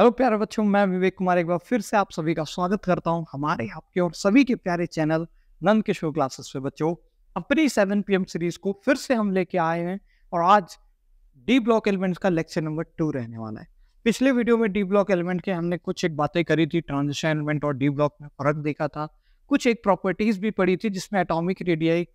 Hello प्यारे बच्चों मैं विवेक कुमार एक बार फिर से आप सभी का स्वागत करता हूं हमारे आपके और सभी के प्यारे चैनल नंद किशोर क्लासेस पे बच्चों अपनी सेवन पी सीरीज को फिर से हम लेके आए हैं और आज डी ब्लॉक एलिमेंट्स का लेक्चर नंबर टू रहने वाला है पिछले वीडियो में डी ब्लॉक एलिमेंट के हमने कुछ एक बातें करी थी ट्रांजिशन एलिमेंट और डी ब्लॉक में फर्क देखा था कुछ एक प्रॉपर्टीज भी पड़ी थी जिसमें एटोमिक रेडियाई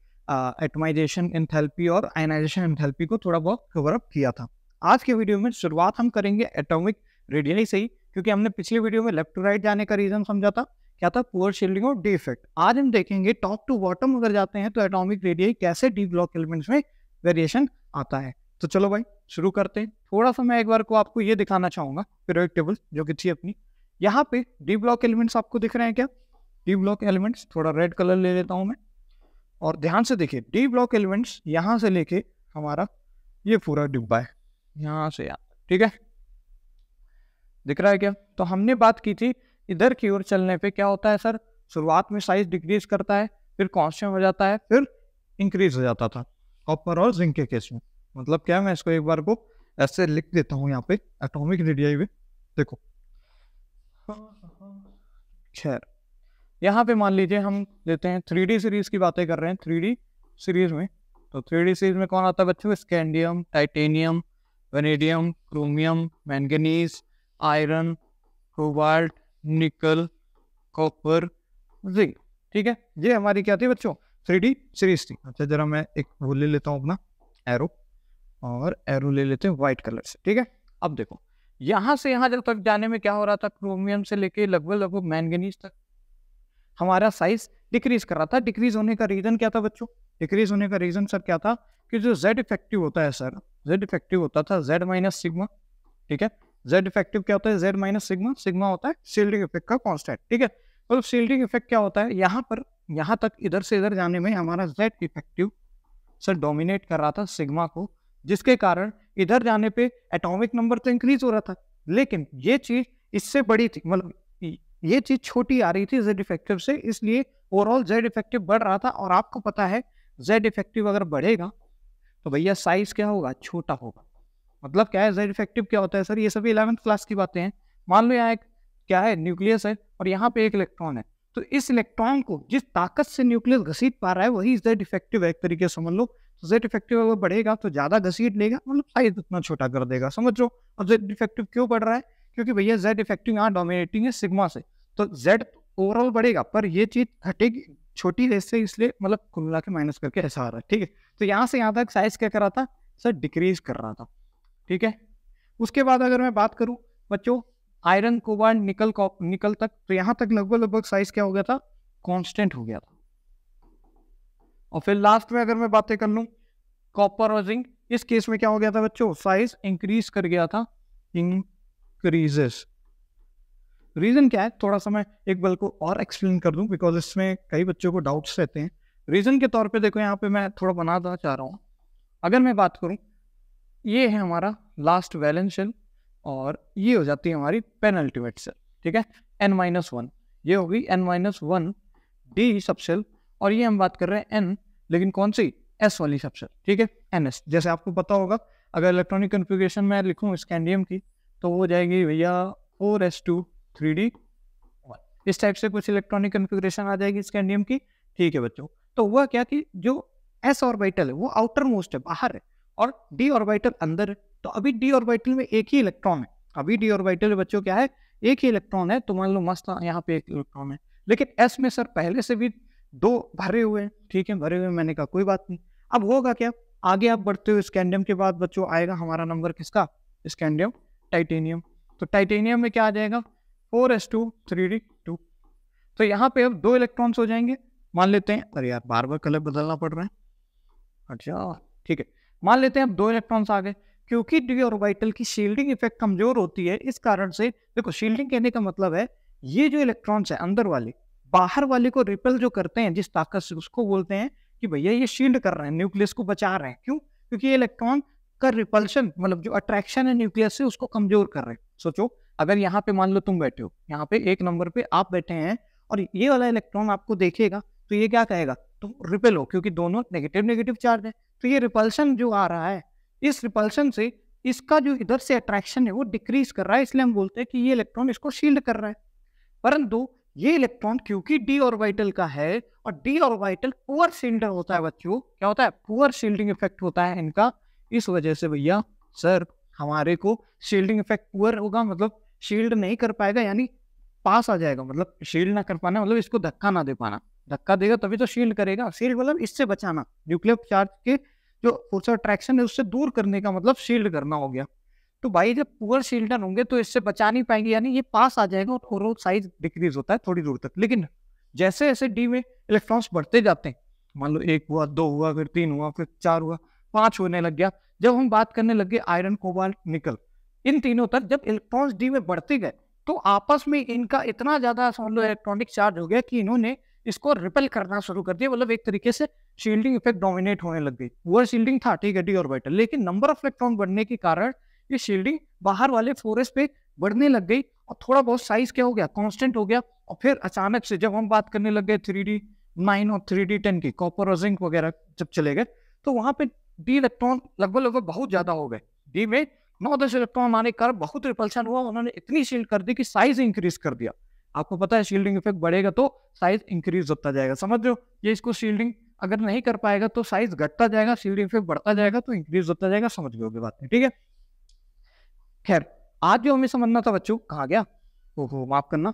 एटमाइजेशन एंथैल्पी और आयनाइजेशन एंथैल्पी को थोड़ा बहुत कवरअप किया था आज के वीडियो में शुरुआत हम करेंगे एटोमिक रेडिया ही सही क्योंकि हमने पिछले वीडियो में लेफ्ट टू राइट जाने का रीजन समझा था क्या था पुअर शिल्डिंग और डिफेक्ट आज हम देखेंगे टॉप टू बॉटम अगर जाते हैं तो एटॉमिक रेडियाई कैसे डी ब्लॉक एलिमेंट्स में वेरिएशन आता है तो चलो भाई शुरू करते हैं थोड़ा सा मैं एक बार को आपको ये दिखाना चाहूंगा पीरियड टेबल जो कि थी अपनी यहाँ पे डी ब्लॉक एलिमेंट्स आपको दिख रहे हैं क्या डी ब्लॉक एलिमेंट्स थोड़ा रेड कलर ले लेता हूँ मैं और ध्यान से देखिए डी ब्लॉक एलिमेंट्स यहाँ से लेके हमारा ये पूरा डिब्बा है यहाँ से यहाँ ठीक है दिख रहा है क्या तो हमने बात की थी इधर की ओर चलने पे क्या होता है सर शुरुआत में साइज डिक्रीज करता है फिर कॉन्स्टेंट हो जाता है फिर इंक्रीज हो जाता था कॉपर और जिंक के केस में मतलब क्या मैं इसको एक बार को ऐसे लिख देता हूँ यहाँ पे एटॉमिक रेडियाई में देखो खैर यहाँ पे मान लीजिए हम लेते हैं थ्री सीरीज की बातें कर रहे हैं थ्री सीरीज में तो थ्री सीरीज में कौन आता है बच्चों scandium titanium vanadium chromium manganese iron cobalt nickel copper zinc ठीक है ये हमारी क्या थी बच्चों थ्री डी सीरीज थी अच्छा जरा मैं एक वो ले लेता हूँ अपना एरो और एरो ले लेते हैं व्हाइट कलर से ठीक है अब देखो यहाँ से यहाँ जब तक जाने में क्या हो रहा था क्रोमियम से लेके लगभग लगभग मैंगनीज तक हमारा साइज डिक्रीज कर रहा था डिक्रीज होने का रीजन क्या था बच्चों डिक्रीज होने का रीजन सर क्या था कि जो जेड इफेक्टिव होता है सर जेड इफेक्टिव होता था जेड माइनस सिग्मा ठीक है जेड इफेक्टिव क्या होता है जेड माइनस सिग्मा सिग्मा होता है सील्डिंग इफेक्ट का कॉन्स्टेंट ठीक है मतलब सील्डिंग इफेक्ट क्या होता है यहाँ पर यहाँ तक इधर से इधर जाने में हमारा जेड इफेक्टिव सर डोमिनेट कर रहा था सिग्मा को जिसके कारण इधर जाने पे एटॉमिक नंबर तो इंक्रीज हो रहा था लेकिन ये चीज इससे बड़ी थी मतलब ये चीज छोटी आ रही थी जेड इफेक्टिव से इसलिए ओवरऑल जेड इफेक्टिव बढ़ रहा था और आपको पता है जेड इफेक्टिव अगर बढ़ेगा तो भैया साइज क्या होगा छोटा होगा मतलब क्या है जेड इफेक्टिव क्या होता है सर ये सभी इलेवंथ क्लास की बातें हैं मान लो यहाँ एक क्या है न्यूक्लियस है और यहाँ पे एक इलेक्ट्रॉन है तो इस इलेक्ट्रॉन को जिस ताकत से न्यूक्लियस घसीट पा रहा है वही जेड इफेक्टिव है एक तरीके से समझ लो तो जेड इफेक्टिव अगर बढ़ेगा तो ज़्यादा घसीट लेगा मतलब साइज उतना छोटा कर देगा समझ लो और जेड इफेक्टिव क्यों बढ़ रहा है क्योंकि भैया जेड इफेक्टिव यहाँ डोमिनेटिंग है सिग्मा से तो जेड ओवरऑल बढ़ेगा पर ये चीज़ घटेगी छोटी रेस से इसलिए मतलब कुल मिला के माइनस करके ऐसा आ रहा है ठीक है तो यहाँ से यहाँ तक साइज क्या कर रहा था सर डिक्रीज कर रहा था ठीक है उसके बाद अगर मैं बात करूँ बच्चों आयरन कोबाल्ट निकल निकल तक तो यहाँ तक लगभग लगभग साइज क्या हो गया था कांस्टेंट हो गया था और फिर लास्ट में अगर मैं बातें कर लूँ कॉपर और जिंक इस केस में क्या हो गया था बच्चों साइज इंक्रीज कर गया था इंक्रीजेस रीज़न क्या है थोड़ा सा मैं एक बल को और एक्सप्लेन कर दूं बिकॉज इसमें कई बच्चों को डाउट्स रहते हैं रीज़न के तौर पे देखो यहाँ पे मैं थोड़ा बनाना चाह रहा हूँ अगर मैं बात करूँ ये है हमारा लास्ट वैलेंस शेल और ये हो जाती है हमारी पेनल्टीमेट सेल ठीक है एन माइनस वन ये होगी N minus one D subshell और ये हम बात कर रहे हैं एन लेकिन कौन सी एस वाली सबसेल ठीक है एन एस जैसे आपको पता होगा अगर इलेक्ट्रॉनिक कन्फिग्रेशन में लिखूँ स्कैंडियम की तो वो जाएगी भैया four S two three D one इस टाइप से कुछ इलेक्ट्रॉनिक कन्फिग्रेशन आ जाएगी स्कैंडियम की ठीक है बच्चों तो हुआ क्या कि जो एस ऑर्बिटल है वो आउटर मोस्ट है बाहर है और डी ऑर्बिटल अंदर है तो अभी डी ऑर्बिटल में एक ही इलेक्ट्रॉन है अभी डी ऑर्बिटल में बच्चों क्या है एक ही इलेक्ट्रॉन है तो मान लो मस्त यहाँ पे एक इलेक्ट्रॉन है लेकिन एस में सर पहले से भी दो भरे हुए हैं ठीक है भरे हुए मैंने कहा कोई बात नहीं अब होगा क्या आगे आप बढ़ते हुए स्कैंडियम के बाद बच्चों आएगा हमारा नंबर किसका स्कैंडियम टाइटेनियम तो टाइटेनियम में क्या आ जाएगा four S two three D two तो यहाँ पे अब दो इलेक्ट्रॉन्स हो जाएंगे मान लेते हैं अरे यार बार बार कलर बदलना पड़ रहा है अच्छा ठीक है मान लेते हैं अब दो इलेक्ट्रॉन्स आ गए क्योंकि डी ऑर्बिटल की शील्डिंग इफेक्ट कमजोर होती है इस कारण से देखो शील्डिंग कहने का मतलब है ये जो इलेक्ट्रॉन्स है अंदर वाले बाहर वाले को रिपेल जो करते हैं जिस ताकत से उसको बोलते हैं कि भैया ये शील्ड कर रहे हैं न्यूक्लियस को बचा रहे हैं क्यों क्योंकि ये इलेक्ट्रॉन का रिपल्शन मतलब जो अट्रैक्शन है न्यूक्लियस से उसको कमजोर कर रहे हैं सोचो अगर यहाँ पे मान लो तुम बैठे हो यहाँ पे एक नंबर पे आप बैठे हैं और ये वाला इलेक्ट्रॉन आपको देखेगा तो ये क्या कहेगा तुम तो रिपेल हो क्योंकि दोनों नेगेटिव नेगेटिव चार्ज है तो ये रिपल्शन जो आ रहा है इस रिपल्शन से इसका जो इधर से अट्रैक्शन है वो डिक्रीज कर रहा है इसलिए हम बोलते हैं कि ये इलेक्ट्रॉन इसको शील्ड कर रहा है परंतु ये इलेक्ट्रॉन क्योंकि डी ऑर्बिटल का है और डी ऑर्बिटल पुअर शील्डर होता है बच्चों क्या होता है पुअर शील्डिंग इफेक्ट होता है इनका इस वजह से भैया सर हमारे को शील्डिंग इफेक्ट पुअर होगा मतलब शील्ड नहीं कर पाएगा यानी पास आ जाएगा मतलब शील्ड ना कर पाना मतलब इसको धक्का ना दे पाना धक्का देगा तभी तो शील्ड करेगा शील्ड मतलब इससे बचाना न्यूक्लियर चार्ज के जो फोर्स अट्रैक्शन है उससे दूर करने का मतलब शील्ड करना हो गया तो भाई जब पुअर शील्डर होंगे तो इससे बचा नहीं पाएंगे यानी ये पास आ जाएगा और ओवरऑल साइज डिक्रीज होता है थोड़ी दूर तक लेकिन जैसे जैसे डी में इलेक्ट्रॉन्स बढ़ते जाते हैं मान लो एक हुआ दो हुआ फिर तीन हुआ फिर चार हुआ पांच होने लग गया जब हम बात करने लग गए आयरन कोबाल निकल इन तीनों तक जब इलेक्ट्रॉन्स डी में बढ़ते गए तो आपस में इनका इतना ज्यादा मान लो इलेक्ट्रॉनिक चार्ज हो गया कि इन्होंने इसको रिपेल करना शुरू कर दिया मतलब एक तरीके से शील्डिंग इफेक्ट डोमिनेट होने लग गई वो शील्डिंग था ठीक है डी ऑर्बिटल लेकिन नंबर ऑफ इलेक्ट्रॉन बढ़ने के कारण ये शील्डिंग बाहर वाले फोरेस पे बढ़ने लग गई और थोड़ा बहुत साइज क्या हो गया कॉन्स्टेंट हो गया और फिर अचानक से जब हम बात करने लग गए थ्री डी नाइन और थ्री डी टेन की कॉपर और जिंक वगैरह जब चले गए तो वहां पे डी इलेक्ट्रॉन लगभग लगभग बहुत ज्यादा हो गए डी में नौ दस इलेक्ट्रॉन आने कर बहुत रिपल्शन हुआ उन्होंने इतनी शील्ड कर दी कि साइज इंक्रीज कर दिया आपको पता है शील्डिंग इफेक्ट बढ़ेगा तो साइज इंक्रीज होता जाएगा समझ लो ये इसको शील्डिंग अगर नहीं कर पाएगा तो साइज घटता जाएगा शील्डिंग इफेक्ट बढ़ता जाएगा तो इंक्रीज होता जाएगा समझ गए बात ठीक है खैर आज जो हमें समझना था बच्चों कहा गया ओहो माफ करना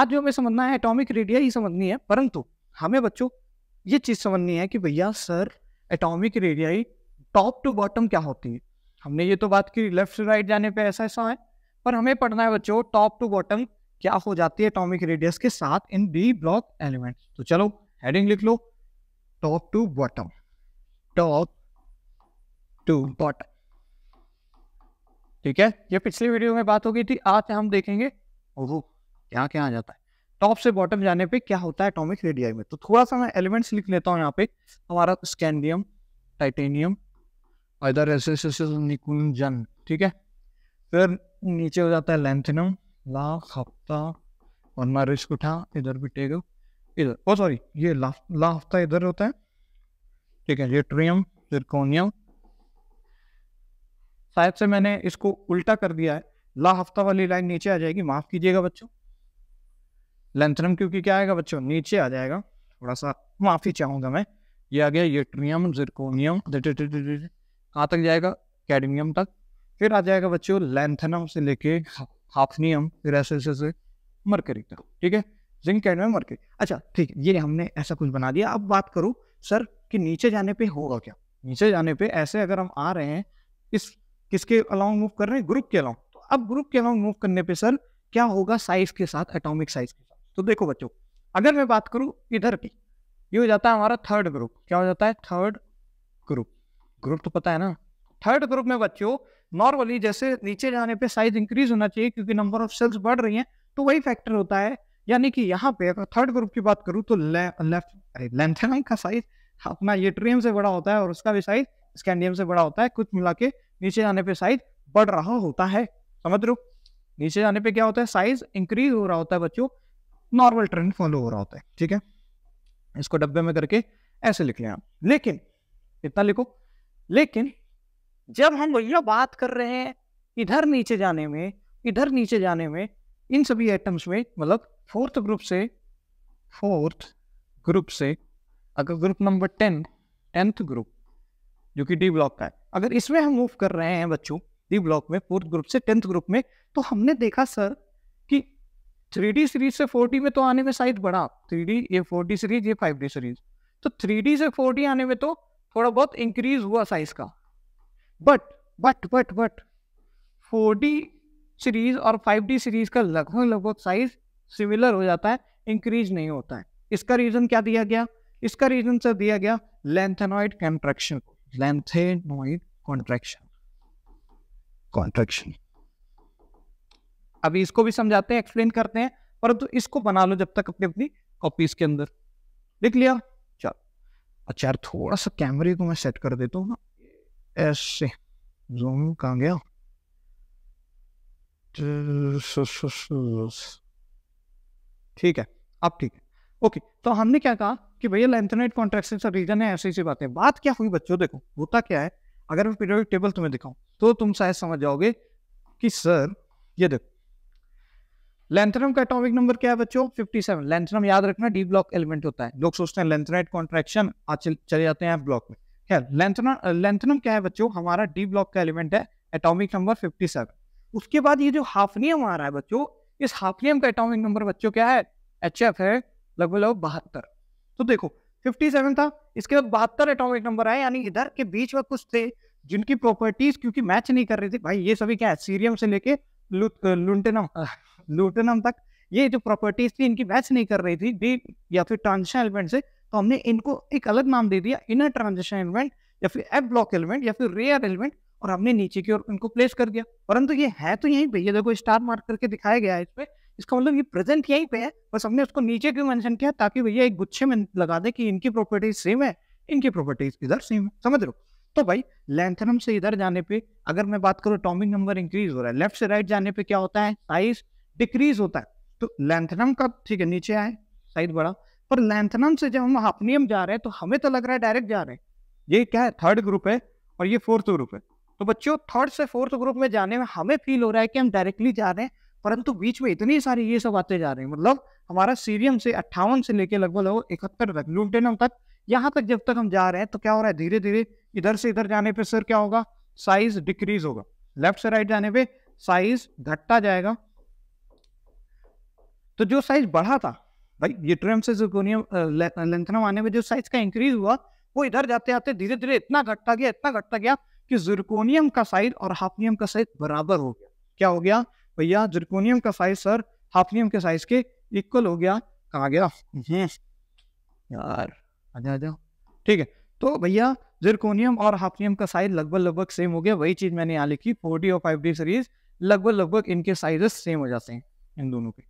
आज जो हमें समझना है एटॉमिक रेडिया ही समझनी है परंतु हमें बच्चों ये चीज़ समझनी है कि भैया सर एटॉमिक रेडिया ही टॉप टू बॉटम क्या होती है हमने ये तो बात की लेफ्ट से राइट जाने पे ऐसा ऐसा है पर हमें पढ़ना है बच्चों टॉप टू बॉटम क्या हो जाती है एटॉमिक रेडियस के साथ इन बी ब्लॉक एलिमेंट तो चलो हेडिंग लिख लो top to bottom top to bottom ठीक है ये पिछली वीडियो में बात हो गई थी आज हम देखेंगे वो क्या क्या आ जाता है टॉप से बॉटम जाने पे क्या होता है एटॉमिक रेडियस में तो थोड़ा सा मैं एलिमेंट्स लिख लेता हूँ यहाँ पे हमारा स्कैंडियम टाइटेनियम इधर ठीक है फिर नीचे हो जाता है लेंथिनम ला हफ्ता और मैं रिस्क उठा इधर भी टेक इधर ओ oh सॉरी ये ला ला हफ्ता इधर होता है ठीक है ये ट्रियम त्रिकोनियम शायद से मैंने इसको उल्टा कर दिया है ला हफ्ता वाली लाइन नीचे आ जाएगी माफ कीजिएगा बच्चों लेंथनम क्योंकि क्या आएगा बच्चों नीचे आ जाएगा थोड़ा सा माफी चाहूंगा मैं ये आ गया ये ट्रियम जिरकोनियम कहाँ तक जाएगा कैडमियम तक फिर आ जाएगा बच्चों लेंथनम से लेके हाफनियम फिर ऐसे ऐसे ऐसे मरकरी का ठीक है जिंक कैडमियम में मरकरी अच्छा ठीक है ये हमने ऐसा कुछ बना दिया अब बात करूँ सर कि नीचे जाने पे होगा क्या नीचे जाने पे ऐसे अगर हम आ रहे हैं इस किसके अलाउंग मूव कर रहे हैं ग्रुप के अलाउंग तो अब ग्रुप के अलाउंग मूव करने पे सर क्या होगा साइज के साथ एटॉमिक साइज के साथ तो देखो बच्चों अगर मैं बात करूँ इधर की ये हो जाता है हमारा थर्ड ग्रुप क्या हो जाता है थर्ड ग्रुप ग्रुप तो पता है ना थर्ड ग्रुप में बच्चों नॉर्मली जैसे नीचे जाने पे साइज इंक्रीज होना चाहिए क्योंकि नंबर ऑफ सेल्स बढ़ रही हैं तो वही फैक्टर होता है यानी कि यहाँ पे अगर थर्ड ग्रुप की बात करूँ तो लेफ्ट लेंथेनाइन का साइज अपना यूट्रियम से बड़ा होता है और उसका भी साइज स्कैंडियम से बड़ा होता है कुछ मिला के नीचे जाने पर साइज बढ़ रहा होता है समझ लो नीचे जाने पर क्या होता है साइज इंक्रीज हो रहा होता है बच्चों नॉर्मल ट्रेंड फॉलो हो रहा होता है ठीक है इसको डब्बे में करके ऐसे लिख लें आप लेकिन इतना लिखो लेकिन जब हम भैया बात कर रहे हैं इधर नीचे जाने में इधर नीचे जाने में इन सभी आइटम्स में मतलब फोर्थ ग्रुप से फोर्थ ग्रुप से अगर group number ten tenth group जो कि डी ब्लॉक का है अगर इसमें हम मूव कर रहे हैं बच्चों डी ब्लॉक में फोर्थ ग्रुप से टेंथ ग्रुप में तो हमने देखा सर कि थ्री डी सीरीज से फोर में तो आने में साइज बड़ा थ्री डी ये फोर सीरीज ये फाइव सीरीज तो थ्री से फोर आने में तो थोड़ा बहुत इंक्रीज हुआ साइज का but but but but four series और फाइव सीरीज का लगभग लगभग साइज सिमिलर हो जाता है इंक्रीज नहीं होता है इसका रीजन क्या दिया गया इसका रीजन सर दिया गया lanthanoid contraction lanthanoid contraction contraction अभी इसको भी समझाते हैं एक्सप्लेन करते हैं परंतु तो इसको बना लो जब तक अपनी अपनी कॉपीज के अंदर लिख लिया चल अच्छा यार थोड़ा सा कैमरे को मैं सेट कर देता हूँ ना S. Zoom कहाँ गया ठीक है अब ठीक है ओके तो हमने क्या कहा कि भैया लेंथनाइट कॉन्ट्रैक्शन का रीजन है ऐसी ऐसी बातें बात क्या हुई बच्चों देखो होता क्या है अगर मैं पीरियोडिक टेबल तुम्हें दिखाऊं तो तुम शायद समझ जाओगे कि सर ये देखो लेंथनम का एटॉमिक नंबर क्या है बच्चों 57 लेंथनम याद रखना डी ब्लॉक एलिमेंट होता है लोग सोचते हैं लेंथनाइट कॉन्ट्रैक्शन चले जाते हैं ब्लॉक में खैर लेंथनम लेंथनम क्या है बच्चों हमारा डी ब्लॉक का एलिमेंट है एटॉमिक नंबर 57 उसके बाद ये जो हाफनियम आ रहा है बच्चों इस हाफनियम का एटॉमिक नंबर बच्चों क्या है एच है लगभग लगभग बहत्तर तो देखो 57 था इसके बाद बहत्तर एटॉमिक नंबर आए यानी इधर के बीच में कुछ थे जिनकी प्रॉपर्टीज क्योंकि मैच नहीं कर रही थी भाई ये सभी क्या है सीरियम से लेके लुटेनम लुटेनम तक ये जो प्रॉपर्टीज थी इनकी मैच नहीं कर रही थी डी या फिर ट्रांजिशन एलिमेंट से तो हमने इनको एक अलग नाम दे दिया इनर ट्रांजेक्शन एलिमेंट या फिर एफ ब्लॉक एलिमेंट या फिर रेयर एलिमेंट और हमने नीचे की ओर इनको प्लेस कर दिया परंतु ये है तो यहीं पे ये देखो स्टार मार्क करके दिखाया गया है इस पर इसका मतलब ये प्रेजेंट यहीं पे है बस हमने उसको नीचे क्यों मेंशन किया ताकि भैया एक गुच्छे में लगा दे कि इनकी प्रॉपर्टीज सेम है इनकी प्रॉपर्टीज इधर सेम है समझ रहे हो तो भाई लेंथनम से इधर जाने पे अगर मैं बात करूँ टॉमिक नंबर इंक्रीज हो रहा है लेफ्ट से राइट जाने पे क्या होता है साइज डिक्रीज होता है तो लेंथनम का ठीक है नीचे आए साइज बढ़ा पर लैंथनम से जब हम हापनियम जा रहे हैं तो हमें तो लग रहा है डायरेक्ट जा रहे हैं ये क्या है थर्ड ग्रुप है और ये फोर्थ ग्रुप है तो बच्चों थर्ड से फोर्थ ग्रुप में जाने में हमें फील हो रहा है कि हम डायरेक्टली जा रहे हैं परंतु बीच में इतनी सारी ये सब आते जा रहे हैं मतलब हमारा सीरियम से अट्ठावन से लेकर लगभग लगभग इकहत्तर तक लूटेनम तक यहाँ तक जब तक हम जा रहे हैं तो क्या हो रहा है धीरे धीरे इधर से इधर जाने पर सर क्या होगा साइज डिक्रीज होगा लेफ्ट से राइट जाने पर साइज घटता जाएगा तो जो साइज बढ़ा था भाई से जुकोनियम लेंथनम आने में जो साइज का इंक्रीज हुआ वो इधर जाते आते धीरे धीरे इतना घटता गया इतना घटता गया कि जुर्कोनियम का साइज और हाफनियम का साइज बराबर हो गया क्या हो गया भैया जुर्कोनियम का साइज सर हाफनियम के साइज के इक्वल हो गया कहा गया यार आजा आजा ठीक है तो भैया जिरकोनियम और हाफनियम का साइज लगभग लगभग सेम हो गया वही चीज मैंने यहाँ लिखी फोर्टी और फाइव डी सीरीज लगभग लगभग इनके साइजेस सेम हो जाते हैं इन दोनों के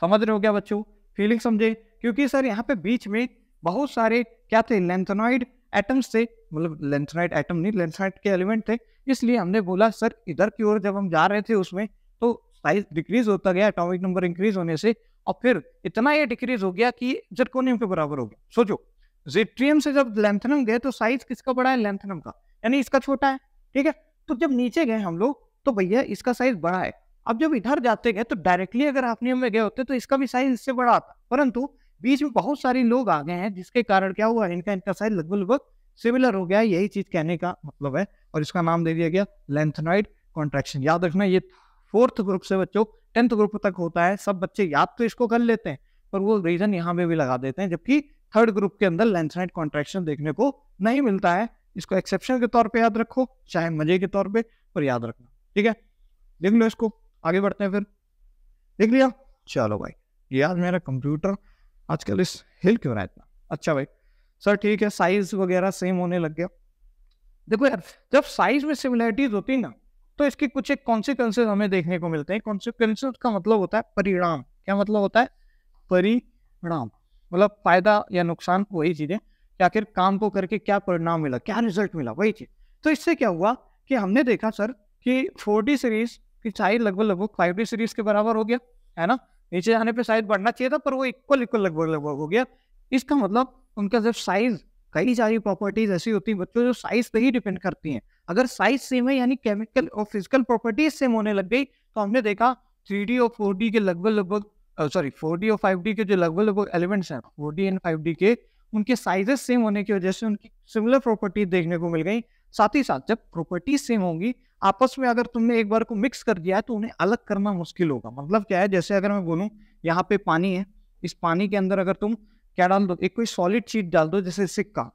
समझ रहे हो क्या बच्चों फीलिंग समझे क्योंकि सर यहाँ पे बीच में बहुत सारे क्या थे लेंथनॉइड एटम्स थे मतलब लेंथनॉइड एटम नहीं लेंथनॉइड के एलिमेंट थे इसलिए हमने बोला सर इधर की ओर जब हम जा रहे थे उसमें तो साइज डिक्रीज होता गया एटॉमिक नंबर इंक्रीज होने से और फिर इतना ये डिक्रीज हो गया कि जर्कोनियम के बराबर हो गया सोचो जिट्रियम से जब लेंथनम गए तो साइज किसका बड़ा है लेंथनम का यानी इसका छोटा है ठीक है तो जब नीचे गए हम लोग तो भैया इसका साइज बड़ा है अब जब इधर जाते गए तो डायरेक्टली अगर हाफनियम में गए होते तो इसका भी साइज इससे बड़ा आता परंतु बीच में बहुत सारे लोग आ गए हैं जिसके कारण क्या हुआ इनका इनका साइज लगभग लगभग सिमिलर हो गया यही चीज कहने का मतलब है और इसका नाम दे दिया गया लेंथनॉइड कॉन्ट्रैक्शन याद रखना ये फोर्थ ग्रुप से बच्चों टेंथ ग्रुप तक होता है सब बच्चे याद तो इसको कर लेते हैं पर वो रीजन यहाँ पे भी लगा देते हैं जबकि थर्ड ग्रुप के अंदर लेंथनाइट कॉन्ट्रैक्शन देखने को नहीं मिलता है इसको एक्सेप्शन के तौर पर याद रखो चाहे मजे के तौर पर याद रखना ठीक है देख लो इसको आगे बढ़ते हैं फिर देख लिया चलो भाई यार मेरा कंप्यूटर आजकल इस हिल क्यों रहा है इतना अच्छा भाई सर ठीक है साइज वगैरह सेम होने लग गया देखो यार जब साइज में सिमिलरिटीज होती है ना तो इसके कुछ एक कॉन्सिक्वेंसेज हमें देखने को मिलते हैं कॉन्सिक्वेंसेज का मतलब होता है परिणाम क्या मतलब होता है परिणाम मतलब फायदा या नुकसान वही चीज़ें या फिर काम को करके क्या परिणाम मिला क्या रिजल्ट मिला वही चीज़ तो इससे क्या हुआ कि हमने देखा सर कि फोर्टी सीरीज कि चाहे लगभग लगभग फाइव डी सीरीज के बराबर हो गया है ना नीचे जाने पे साइज बढ़ना चाहिए था पर वो इक्वल इक्वल लगभग लगभग हो गया इसका मतलब उनका जब साइज कई सारी प्रॉपर्टीज ऐसी होती हैं बच्चों जो साइज पे ही डिपेंड करती हैं अगर साइज सेम है यानी केमिकल और फिजिकल प्रॉपर्टीज सेम होने लग गई तो हमने देखा थ्री और फोर के लगभग लगभग सॉरी फोर और फाइव के जो लगभग लगभग एलिमेंट्स हैं फोर एंड फाइव के उनके साइजेस सेम होने की वजह से उनकी सिमिलर प्रॉपर्टीज देखने को मिल गई साथ ही साथ जब प्रॉपर्टीज सेम होंगी आपस में अगर तुमने एक बार को मिक्स कर दिया है तो उन्हें अलग करना मुश्किल होगा मतलब क्या है जैसे अगर मैं बोलूँ यहाँ पे पानी है इस पानी के अंदर अगर तुम क्या डाल दो एक कोई सॉलिड चीज डाल दो जैसे सिक्का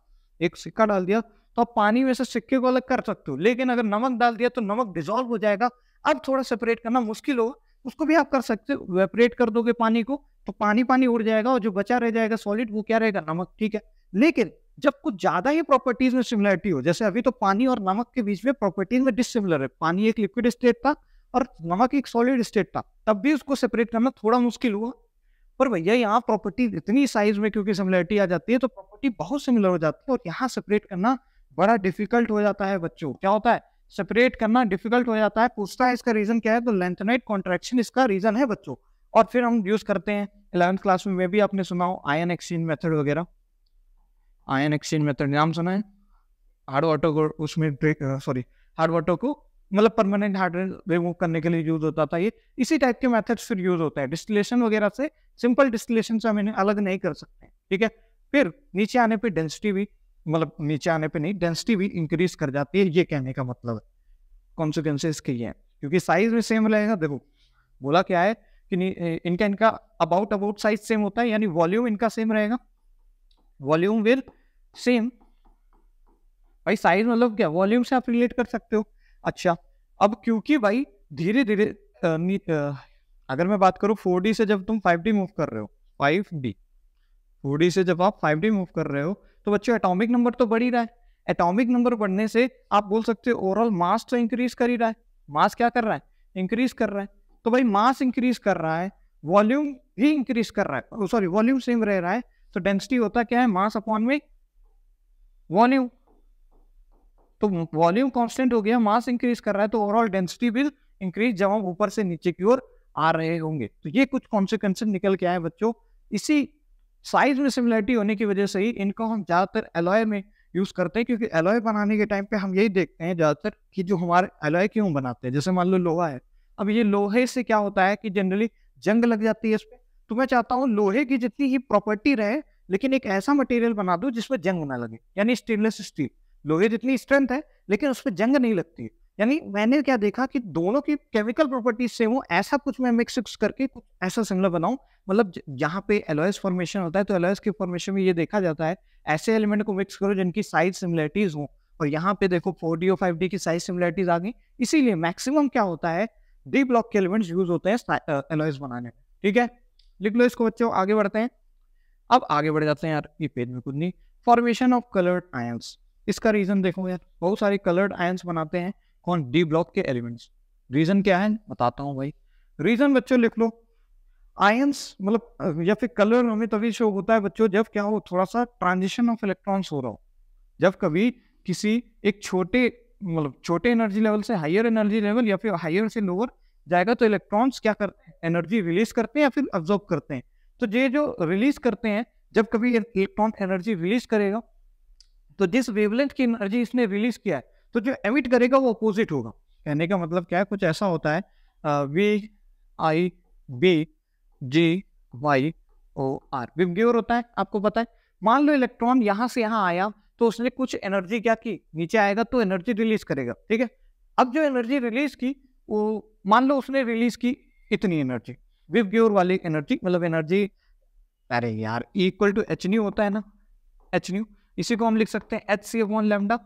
एक सिक्का डाल दिया तो आप पानी में से सिक्के को अलग कर सकते हो लेकिन अगर नमक डाल दिया तो नमक डिजोल्व हो जाएगा अब थोड़ा सेपरेट करना मुश्किल होगा उसको भी आप कर सकते हो वेपरेट कर दोगे पानी को तो पानी पानी उड़ जाएगा और जो बचा रह जाएगा सॉलिड वो क्या रहेगा नमक ठीक है लेकिन जब कुछ ज्यादा ही प्रॉपर्टीज में सिमिलरिटी हो जैसे अभी तो पानी और नमक के बीच में प्रॉपर्टीज में डिसिमिलर है पानी एक लिक्विड स्टेट था और नमक एक सॉलिड स्टेट था तब भी उसको सेपरेट करना थोड़ा मुश्किल हुआ पर भैया यहाँ प्रॉपर्टी इतनी साइज में क्योंकि सिमिलरिटी आ जाती है तो प्रॉपर्टी बहुत सिमिलर हो जाती है और यहाँ सेपरेट करना बड़ा डिफिकल्ट हो जाता है बच्चों क्या होता है सेपरेट करना डिफिकल्ट हो जाता है पूछता है इसका रीजन क्या है तो लेंथनाइट कॉन्ट्रेक्शन इसका रीजन है बच्चों और फिर हम यूज करते हैं इलेवंथ क्लास में भी आपने सुना हो आयन एक्सचेंज मेथड वगैरह आयन एक्सचेंज मेथड नाम सुना है हार्ड वाटर को उसमें सॉरी हार्ड वाटर को मतलब परमानेंट हार्ड रिमूव करने के लिए यूज होता था ये इसी टाइप के मेथड्स फिर यूज होता है डिस्टिलेशन वगैरह से सिंपल डिस्टिलेशन से हम इन्हें अलग नहीं कर सकते ठीक है फिर नीचे आने पर डेंसिटी भी मतलब नीचे आने पर नहीं डेंसिटी भी इंक्रीज कर जाती है ये कहने का मतलब है कॉन्सिक्वेंसेज के ये हैं क्योंकि साइज में सेम रहेगा देखो बोला क्या है कि इनका इनका अबाउट अबाउट साइज सेम होता है यानी वॉल्यूम इनका सेम रहेगा वॉल्यूम विल सेम भाई साइज मतलब क्या वॉल्यूम से आप रिलेट कर सकते हो अच्छा अब क्योंकि भाई धीरे धीरे अगर मैं बात करूँ फोर से जब तुम फाइव मूव कर रहे हो फाइव डी फोर से जब आप फाइव मूव कर रहे हो तो बच्चों एटॉमिक नंबर तो बढ़ ही रहा है एटॉमिक नंबर बढ़ने से आप बोल सकते हो ओवरऑल मास तो इंक्रीज कर ही रहा है मास क्या कर रहा है इंक्रीज कर रहा है तो भाई मास इंक्रीज कर रहा है वॉल्यूम भी इंक्रीज कर रहा है सॉरी वॉल्यूम सेम रह रहा है तो डेंसिटी होता क्या है मास अपॉन में वॉल्यूम तो वॉल्यूम कांस्टेंट हो गया मास इंक्रीज कर रहा है तो ओवरऑल डेंसिटी विल इंक्रीज जब हम ऊपर से नीचे की ओर आ रहे होंगे तो ये कुछ कॉन्सिक्वेंस निकल के आए बच्चों इसी साइज में सिमिलरिटी होने की वजह से ही इनको हम ज़्यादातर एलॉय में यूज़ करते हैं क्योंकि एलॉय बनाने के टाइम पे हम यही देखते हैं ज़्यादातर कि जो हमारे एलॉय क्यों बनाते हैं जैसे मान लो लोहा है अब ये लोहे से क्या होता है कि जनरली जंग लग जाती है इस पर तो मैं चाहता हूँ लोहे की जितनी ही प्रॉपर्टी रहे लेकिन एक ऐसा मटेरियल बना दो जिसपे जंग ना लगे यानी स्टेनलेस स्टील लोहे जितनी स्ट्रेंथ है लेकिन उस पर जंग नहीं लगती है यानी मैंने क्या देखा कि दोनों की केमिकल प्रॉपर्टीज से वो ऐसा कुछ मैं मिक्स करके कुछ ऐसा सिमिलर बनाऊं मतलब जहाँ पे एलोयस फॉर्मेशन होता है तो एलोयस के फॉर्मेशन में ये देखा जाता है ऐसे एलिमेंट को मिक्स करो जिनकी साइज सिमिलरिटीज हो और यहाँ पे देखो फोर डी और फाइव डी की साइज सिमिलरिटीज आ गई इसीलिए मैक्सिमम क्या होता है डी ब्लॉक के एलिमेंट्स यूज होते हैं एलोयस बनाने में ठीक है लिख लो इसको बच्चों आगे बढ़ते हैं अब आगे बढ़ जाते हैं यार ये पेज में कुछ नहीं फॉर्मेशन ऑफ कलर्ड आयंस इसका रीजन देखो यार बहुत सारे कलर्ड आयंस बनाते हैं कौन डी ब्लॉक के एलिमेंट्स रीजन क्या है बताता हूँ भाई रीजन बच्चों लिख लो आयंस मतलब या फिर कलर हमें तभी शो होता है बच्चों जब क्या हो थोड़ा सा ट्रांजिशन ऑफ इलेक्ट्रॉन्स हो रहा हो जब कभी किसी एक छोटे मतलब छोटे एनर्जी लेवल से हायर एनर्जी लेवल या फिर हायर से लोअर जाएगा तो इलेक्ट्रॉन्स क्या करते हैं एनर्जी रिलीज करते हैं या फिर ऑब्जॉर्व करते हैं तो ये जो रिलीज करते हैं जब कभी इलेक्ट्रॉन एनर्जी रिलीज करेगा तो जिस वेवलेंथ की एनर्जी इसने रिलीज किया है तो जो एमिट करेगा वो अपोजिट होगा कहने का मतलब क्या है कुछ ऐसा होता है V I B G Y O R विवगेवर होता है आपको पता है मान लो इलेक्ट्रॉन यहाँ से यहाँ आया तो उसने कुछ एनर्जी क्या की नीचे आएगा तो एनर्जी रिलीज करेगा ठीक है अब जो एनर्जी रिलीज की वो मान लो उसने रिलीज की इतनी एनर्जी विव ग्योर वाली एनर्जी मतलब एनर्जी अरे यार इक्वल टू एच न्यू होता है ना एच न्यू इसी को हम लिख सकते हैं एच सी वन लेमडा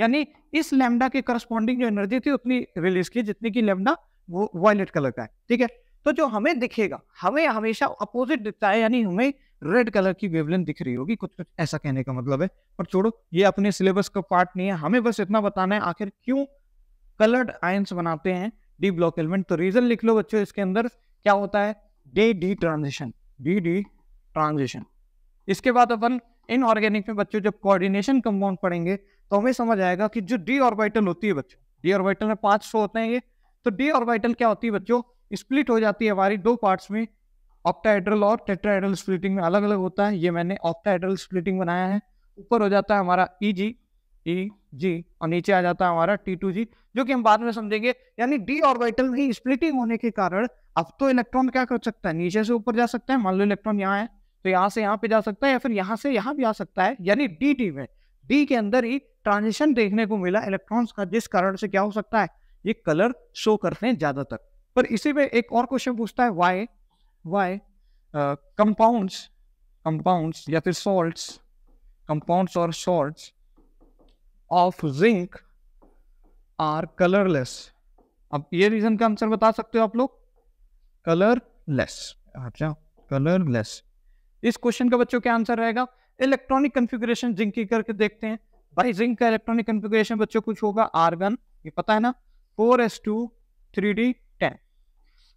यानी इस लेमडा के करस्पॉन्डिंग जो एनर्जी थी उतनी रिलीज की जितनी की लेमडा वो वायलेट कलर का है ठीक है तो जो हमें दिखेगा हमें हमेशा अपोजिट दिखता है यानी हमें रेड कलर की वेवलेंथ दिख रही होगी कुछ कुछ ऐसा कहने का मतलब है पर छोड़ो ये अपने सिलेबस का पार्ट नहीं है हमें बस इतना बताना है आखिर क्यों कलर्ड आयंस बनाते हैं डी ब्लॉक एलिमेंट तो रीजन लिख लो बच्चों इसके अंदर क्या होता है D D transition D D transition इसके बाद अपन इनऑर्गेनिक में बच्चों जब कोऑर्डिनेशन कंपाउंड पढ़ेंगे तो हमें समझ आएगा कि जो डी ऑर्बिटल होती है बच्चों डी ऑर्बिटल में पांच सौ होते हैं ये तो डी ऑर्बिटल क्या होती है बच्चों स्प्लिट हो जाती है हमारी दो पार्ट्स में ऑप्टाहेड्रल और टेट्राहेड्रल स्प्लिटिंग में अलग अलग होता है ये मैंने ऑप्टाहेड्रल स्प्लिटिंग बनाया है ऊपर हो जाता है हमारा E e G T e, G और नीचे आ जाता है हमारा टी टू जी जो कि हम बाद में समझेंगे यानी डी ऑर्बिटल की स्प्लिटिंग होने के कारण अब तो इलेक्ट्रॉन क्या कर सकता है नीचे से ऊपर जा सकता है मान लो इलेक्ट्रॉन यहाँ है तो यहाँ से यहाँ पे जा सकता है या फिर यहाँ से यहाँ भी आ सकता है यानी डी टी में डी के अंदर ही ट्रांजिशन देखने को मिला इलेक्ट्रॉन्स का जिस कारण से क्या हो सकता है ये कलर शो करते हैं ज्यादातर पर इसी में एक और क्वेश्चन पूछता है वाई वाई कंपाउंड्स कंपाउंड्स या फिर सॉल्ट्स कंपाउंड्स और salts of zinc are colourless अब ये रीजन का आंसर बता सकते हो आप लोग कलरलेस अच्छा कलरलेस इस क्वेश्चन का बच्चों क्या आंसर रहेगा इलेक्ट्रॉनिक कन्फिग्रेशन जिंक की करके देखते हैं भाई जिंक का इलेक्ट्रॉनिक कन्फिग्रेशन बच्चों कुछ होगा आर्गन ये पता है ना four S two three D ten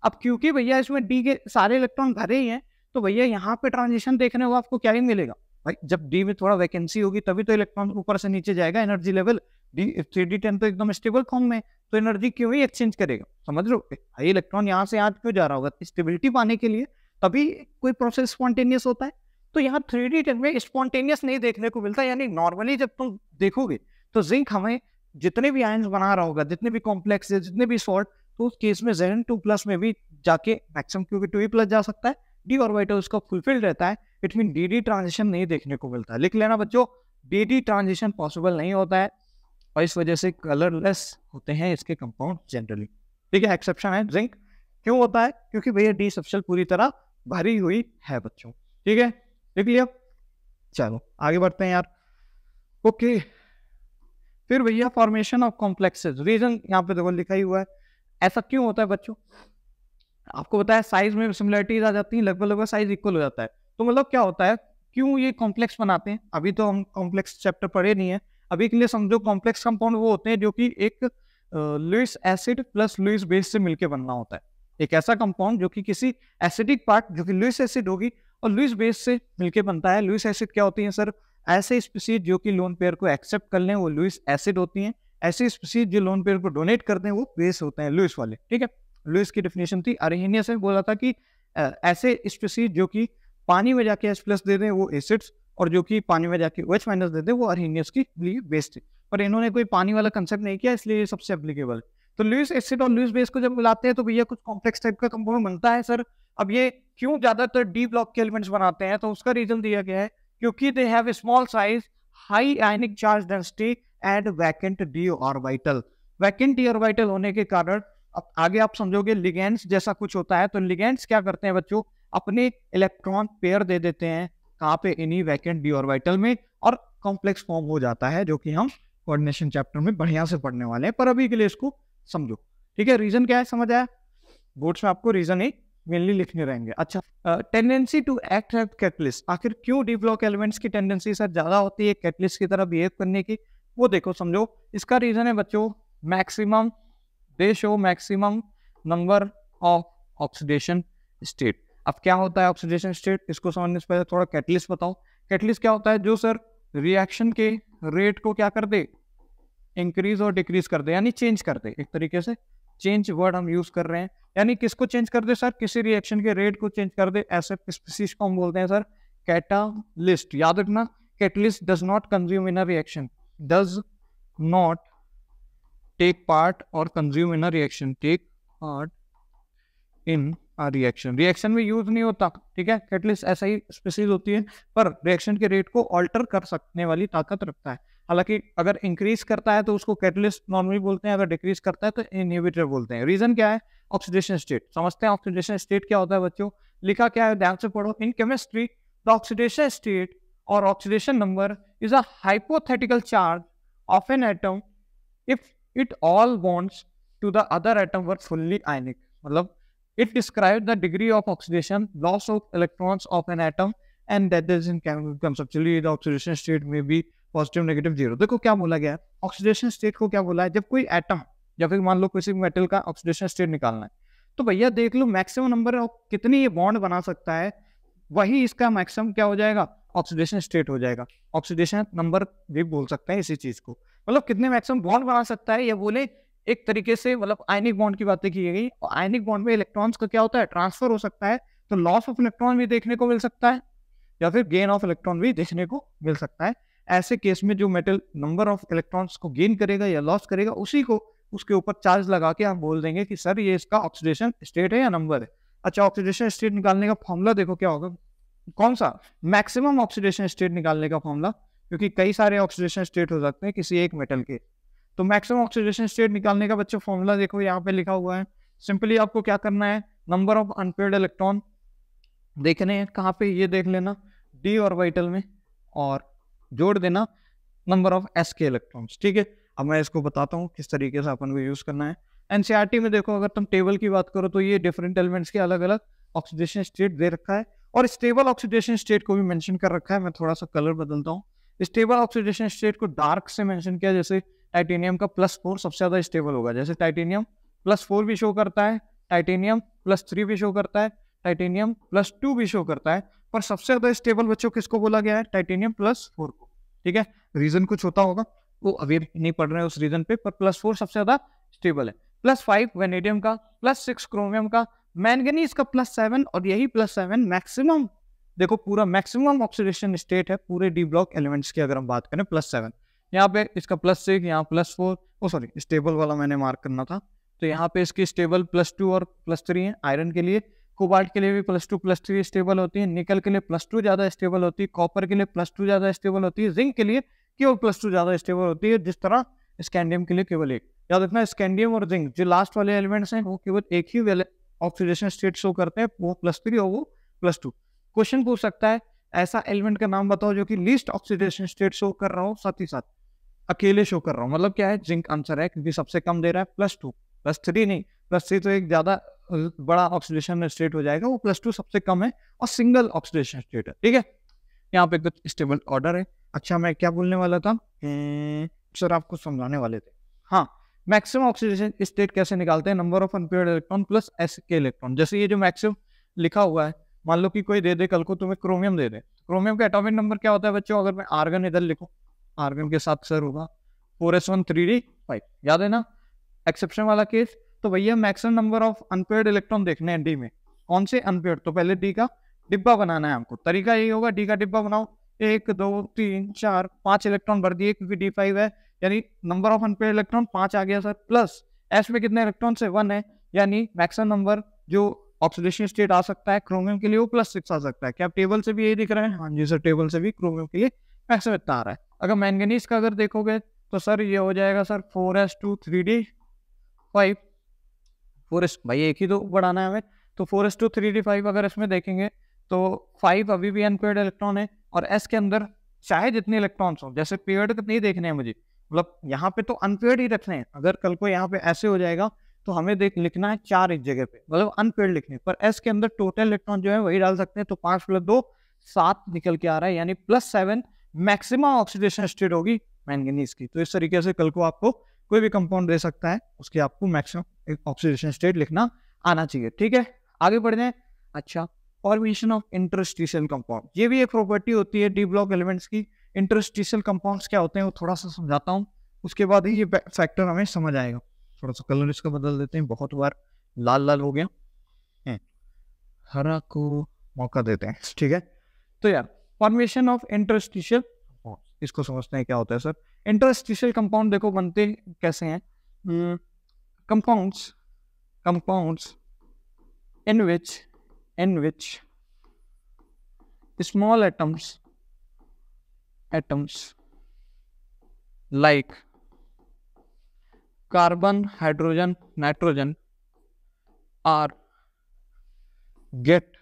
अब क्योंकि भैया इसमें डी के सारे इलेक्ट्रॉन भरे ही हैं तो भैया यहाँ पे ट्रांजिशन देखने को आपको क्या ही मिलेगा भाई जब डी में थोड़ा वैकेंसी होगी तभी तो इलेक्ट्रॉन ऊपर से नीचे जाएगा energy level D three D ten तो एकदम स्टेबल फॉर्म में तो एनर्जी क्यों ही एक्सचेंज करेगा समझ लो भाई इलेक्ट्रॉन यहाँ से यहाँ क्यों जा रहा होगा स्टेबिलिटी पाने के लिए तभी कोई प्रोसेस स्पॉन्टेनियस होता है तो यहाँ थ्री डी टेन में स्पॉन्टेनियस नहीं देखने को मिलता यानी नॉर्मली जब तुम देखोगे तो जिंक हमें जितने भी आयन बना रहा होगा जितने भी कॉम्प्लेक्स है जितने भी सॉल्ट तो उस केस में जेन टू प्लस में भी जाके मैक्सिमम क्योंकि टू प्लस e जा सकता है डी ऑर्बिटल उसका फुलफिल रहता है इट मीन डी ट्रांजेक्शन नहीं देखने को मिलता लिख लेना बच्चों डी ट्रांजेक्शन पॉसिबल नहीं होता है और इस वजह से कलरलेस होते हैं इसके कंपाउंड जनरली ठीक है एक्सेप्शन है जिंक क्यों होता है क्योंकि भैया डी सब्सल पूरी तरह भरी हुई है बच्चों ठीक है लिख लिया चलो आगे बढ़ते हैं यार ओके फिर भैया फॉर्मेशन ऑफ कॉम्प्लेक्सेस रीजन यहाँ पे देखो लिखा ही हुआ है ऐसा क्यों होता है बच्चों आपको बताया साइज में सिमिलरिटीज आ जाती है लगभग लगभग साइज इक्वल हो जाता है तो मतलब क्या होता है क्यों ये कॉम्प्लेक्स बनाते हैं अभी तो हम कॉम्प्लेक्स चैप्टर पढ़े नहीं है अभी के लिए समझो कॉम्प्लेक्स कंपाउंड वो होते हैं जो कि एक Lewis acid plus Lewis base से मिलकर बनना होता है एक ऐसा कंपाउंड जो कि किसी एसिडिक पार्ट जो कि लुइस एसिड होगी और लुइस बेस से मिलकर बनता है लुइस एसिड क्या होती है सर ऐसे स्पीसीज जो कि लोन पेयर को एक्सेप्ट कर लें वो लुइस एसिड होती हैं ऐसे स्पीसीज जो लोन पेयर को डोनेट करते हैं वो बेस होते हैं लुइस वाले ठीक है लुइस की डेफिनेशन थी अरेनियस से बोला था कि ऐसे स्पीसीज जो कि पानी में जाके एच प्लस दे दें वो एसिड्स और जो कि पानी में जाके ओ एच माइनस दे दें वो अरहीनियस की लिए बेस्ट है पर इन्होंने कोई पानी वाला कंसेप्ट नहीं किया इसलिए ये सबसे एप्लीकेबल तो लुइस एसिड और लुइस बेस को जब मिलाते हैं तो भैया कुछ कॉम्प्लेक्स टाइप का कंपाउंड बनता है सर अब ये क्यों ज़्यादातर डी ब्लॉक के एलिमेंट्स बनाते हैं तो उसका रीजन दिया गया है क्योंकि they have a small size high ionic charge density and vacant D orbital vacant D orbital होने के कारण अब आगे आप समझोगे लिगेंड्स जैसा कुछ होता है तो लिगेंड्स क्या करते हैं बच्चों अपने इलेक्ट्रॉन पेयर दे देते हैं कहाँ पे इन्हीं वैकेंट डी ऑर्बिटल में और कॉम्प्लेक्स फॉर्म हो जाता है जो कि हम कोऑर्डिनेशन चैप्टर में बढ़िया से पढ़ने वाले हैं पर अभी के लिए इसको समझो ठीक है रीजन क्या है समझ आया बोर्ड्स में आपको रीजन ही मेनली लिखने रहेंगे अच्छा tendency to act at catalyst आखिर क्यों डी ब्लॉक एलिमेंट्स की टेंडेंसी सर ज्यादा होती है कैटलिस्ट की तरह बिहेव करने की वो देखो समझो इसका रीजन है बच्चों maximum they show maximum number of oxidation state अब क्या होता है ऑक्सीडेशन स्टेट इसको समझने से पहले थोड़ा कैटलिस्ट बताओ कैटलिस्ट क्या होता है जो सर रिएक्शन के रेट को क्या कर दे इंक्रीज और डिक्रीज कर दे यानी चेंज कर दे एक तरीके से चेंज वर्ड हम यूज कर रहे हैं यानी किसको चेंज कर दे सर किसी रिएक्शन के रेट को चेंज कर दे ऐसे स्पीसीज को हम बोलते हैं सर कैटालिस्ट याद रखना catalyst does not consume in a reaction does not take part और consume in a reaction take part in reaction reaction में यूज नहीं होता ठीक है कैटलिस्ट ऐसा ही स्पेसिज होती है पर रिएक्शन के रेट को ऑल्टर कर सकने वाली ताकत रखता है हालांकि अगर इंक्रीज करता है तो उसको कैटलिस्ट नॉर्मली बोलते हैं अगर डिक्रीज करता है तो इनहिबिटर बोलते हैं रीजन क्या है ऑक्सीडेशन स्टेट समझते हैं ऑक्सीडेशन स्टेट क्या होता है बच्चों लिखा क्या है ध्यान से पढ़ो in chemistry the oxidation state और oxidation number is a hypothetical charge of an atom if it all bonds to the other atom were fully ionic मतलब It describes the degree of oxidation, loss of electrons of an atom, and that is in chemical conceptually the oxidation state may be positive negative zero देखो क्या बोला गया है oxidation state को क्या बोला है जब कोई एटम या फिर मान लो किसी मेटल का ऑक्सीडेशन स्टेट निकालना है तो भैया देख लो मैक्सिमम नंबर कितनी ये बॉन्ड बना सकता है वही इसका मैक्सिमम क्या हो जाएगा ऑक्सीडेशन स्टेट हो जाएगा ऑक्सीडेशन नंबर भी बोल सकते हैं इसी चीज को मतलब कितने मैक्सिमम बॉन्ड बना सकता है ये बोले एक तरीके से मतलब आयनिक बॉन्ड की बातें की गई और आयनिक बॉन्ड में इलेक्ट्रॉन्स का क्या होता है ट्रांसफर हो सकता है तो लॉस ऑफ इलेक्ट्रॉन भी देखने को मिल सकता है या फिर गेन ऑफ इलेक्ट्रॉन भी देखने को मिल सकता है ऐसे केस में जो मेटल नंबर ऑफ इलेक्ट्रॉन्स को गेन करेगा या लॉस करेगा उसी को उसके ऊपर चार्ज लगा के हम बोल देंगे कि सर ये इसका ऑक्सीडेशन स्टेट है या नंबर है अच्छा ऑक्सीडेशन स्टेट निकालने का फॉर्मूला देखो क्या होगा कौन सा मैक्सिमम ऑक्सीडेशन स्टेट निकालने का फॉर्मूला क्योंकि कई सारे ऑक्सीडेशन स्टेट हो सकते हैं किसी एक मेटल के तो मैक्सिमम ऑक्सीडेशन स्टेट निकालने का बच्चों फॉर्मूला देखो यहाँ पे लिखा हुआ है सिंपली आपको क्या करना है नंबर ऑफ अनपेड इलेक्ट्रॉन देखने हैं कहाँ पे ये देख लेना डी वाइटल में और जोड़ देना नंबर ऑफ एस के इलेक्ट्रॉन्स ठीक है अब मैं इसको बताता हूँ किस तरीके से अपन को यूज़ करना है टी e में देखो अगर तुम टेबल की बात करो तो ये डिफरेंट एलिमेंट्स के अलग अलग ऑक्सीडेशन स्टेट दे रखा है और स्टेबल ऑक्सीडेशन स्टेट को भी मैंशन कर रखा है मैं थोड़ा सा कलर बदलता हूँ स्टेबल ऑक्सीडेशन स्टेट को डार्क से मैंशन किया जैसे टाइटेनियम का प्लस फोर सबसे ज़्यादा स्टेबल होगा जैसे टाइटेनियम प्लस फोर भी शो करता है टाइटेनियम प्लस थ्री भी शो करता है टाइटेनियम प्लस टू भी शो करता है पर सबसे ज़्यादा स्टेबल बच्चों किसको बोला गया है टाइटेनियम प्लस फोर को ठीक है रीज़न कुछ होता होगा वो अभी नहीं पढ़ रहे हैं उस रीज़न पे पर प्लस फोर सबसे ज़्यादा स्टेबल है प्लस फाइव वेनेडियम का प्लस सिक्स क्रोमियम का मैनगनीज का प्लस सेवन और यही प्लस सेवन मैक्सिमम देखो पूरा मैक्सिमम ऑक्सीडेशन स्टेट है पूरे डी ब्लॉक एलिमेंट्स की अगर हम बात करें प्लस सेवन यहाँ पे इसका प्लस सिक्स यहाँ plus four oh sorry stable वाला मैंने मार्क करना था तो यहाँ पे इसकी स्टेबल प्लस टू और प्लस थ्री है आयरन के लिए कोबाल्ट के लिए भी plus two plus three stable होती है निकल के लिए प्लस टू ज़्यादा स्टेबल होती है कॉपर के लिए प्लस टू ज़्यादा स्टेबल होती है जिंक के लिए केवल प्लस टू ज़्यादा स्टेबल होती है जिस तरह स्कैंडियम के लिए केवल एक याद रखना स्कैंडियम और जिंक जो लास्ट वाले एलिमेंट्स हैं वो केवल एक ही ऑक्सीडेशन स्टेट शो करते हैं वो प्लस थ्री और वो प्लस टू क्वेश्चन पूछ सकता है ऐसा एलिमेंट का नाम बताओ जो कि लीस्ट ऑक्सीडेशन स्टेट शो कर रहा हो साथ ही साथ अकेले शो कर रहा हूँ मतलब क्या है जिंक आंसर है क्योंकि सबसे कम दे रहा है प्लस टू प्लस थ्री नहीं प्लस थ्री तो एक ज़्यादा बड़ा ऑक्सीडेशन स्टेट हो जाएगा वो प्लस टू सबसे कम है और सिंगल ऑक्सीडेशन स्टेट है ठीक है यहाँ पे कुछ स्टेबल ऑर्डर है अच्छा मैं क्या बोलने वाला था सर हम्म, आपको समझाने वाले थे हाँ मैक्सिमम ऑक्सीडेशन स्टेट कैसे निकालते हैं number of unpaired electron plus s के इलेक्ट्रॉन जैसे ये जो मैक्सिमम लिखा हुआ है मान लो कि कोई दे दे कल को तुम्हें क्रोमियम दे दे क्रोमियम का एटॉमिक नंबर क्या होता है बच्चों अगर मैं आर्गन इधर लिखूँ आरबीएम के साथ सर होगा four s one three d five याद है ना एक्सेप्शन वाला केस तो भैया maximum number of unpaired electron देखने हैं डी में कौन से अनपेड तो पहले डी का डिब्बा बनाना है हमको तरीका यही होगा डी का डिब्बा बनाओ एक दो तीन चार पांच इलेक्ट्रॉन भर दिए क्योंकि डी फाइव है यानी नंबर ऑफ अनपेड इलेक्ट्रॉन पांच आ गया सर प्लस एस में कितने इलेक्ट्रॉन से वन है यानी मैक्सिमम नंबर जो ऑक्सीडेशन स्टेट आ सकता है क्रोमियम के लिए वो प्लस सिक्स आ सकता है क्या आप टेबल से भी यही दिख रहा है हाँ जी सर टेबल से भी क्रोमियम के लिए मैक्सिमम इतना आ रहा है अगर मैंगनीस का अगर देखोगे तो सर ये हो जाएगा sir four S two three d five four s भाई एक ही तो बढ़ाना है हमें तो four S two three d five अगर इसमें देखेंगे तो फाइव अभी भी अनपेड इलेक्ट्रॉन है और एस के अंदर चाहे जितने इलेक्ट्रॉन्स हो जैसे पेड तक नहीं देखने हैं मुझे मतलब यहाँ पे तो अनपेड ही रखने हैं अगर कल को यहाँ पे ऐसे हो जाएगा तो हमें देख लिखना है चार इस जगह पे मतलब अनपेड लिखने पर एस के अंदर टोटल इलेक्ट्रॉन जो है वही डाल सकते हैं तो पांच प्लस दो सात निकल के आ रहा है यानी plus seven maximum oxidation state होगी मैंगनीज की तो इस तरीके से कल को आपको कोई भी कंपाउंड दे सकता है उसके आपको मैक्सिमम ऑक्सीडेशन स्टेट लिखना आना चाहिए ठीक है आगे बढ़ जाए अच्छा फॉर्मेशन ऑफ इंटरस्टिशियल कंपाउंड ये भी एक प्रॉपर्टी होती है डी ब्लॉक एलिमेंट्स की इंटरस्टिशियल कंपाउंड्स क्या होते हैं वो थोड़ा सा समझाता हूँ उसके बाद ही ये फैक्टर हमें समझ आएगा थोड़ा सा कलर इसका बदल देते हैं बहुत बार लाल लाल हो गया हरा को मौका देते हैं ठीक है तो यार फॉर्मेशन ऑफ इंटरस्टिशियल इसको समझते हैं क्या होता है सर इंटरस्टिशियल कंपाउंड देखो बनते कैसे हैं compounds compounds in which in which small atoms atoms like carbon hydrogen nitrogen are get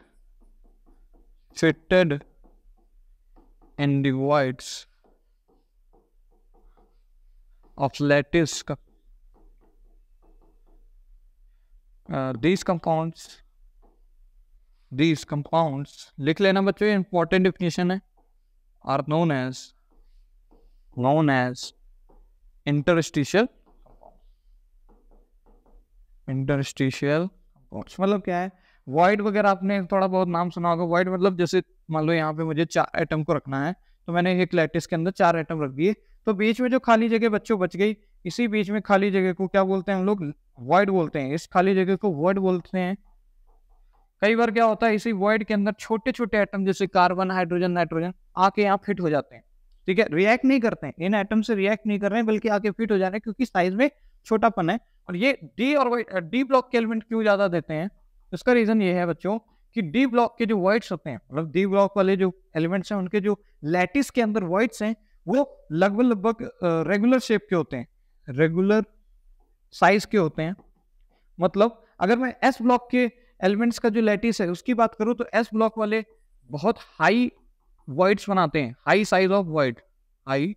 fitted and divides of lattice uh, these compounds these लिख लेना बच्चों इंपॉर्टेंट डिफिनेशन है are known as known as interstitial interstitial मतलब क्या है void वगैरह आपने थोड़ा बहुत नाम सुना होगा वॉइड मतलब जैसे मान लो यहाँ पे मुझे चार आइटम को रखना है तो मैंने एक लेटिस के अंदर चार आइटम रख दिए तो बीच में जो खाली जगह बच्चों बच गई इसी बीच में खाली जगह को क्या बोलते हैं हम लोग वर्ड बोलते हैं इस खाली जगह को वर्ड बोलते हैं कई बार क्या होता है इसी वर्ड के अंदर छोटे छोटे आइटम जैसे कार्बन हाइड्रोजन नाइट्रोजन आके यहाँ फिट हो जाते हैं ठीक है रिएक्ट नहीं करते हैं इन आइटम से रिएक्ट नहीं कर रहे हैं बल्कि आके फिट हो जा रहे हैं क्योंकि साइज में छोटापन है और ये डी और डी ब्लॉक एलिमेंट क्यों ज्यादा देते हैं इसका रीजन ये है बच्चों कि डी ब्लॉक के जो वर्ड्स होते हैं मतलब डी ब्लॉक वाले जो एलिमेंट्स हैं उनके जो लैटिस के अंदर वर्ड्स हैं वो लगभग लगभग रेगुलर शेप के होते हैं रेगुलर साइज के होते हैं मतलब अगर मैं एस ब्लॉक के एलिमेंट्स का जो लैटिस है उसकी बात करूँ तो एस ब्लॉक वाले बहुत हाई वर्ड्स बनाते हैं high size of void high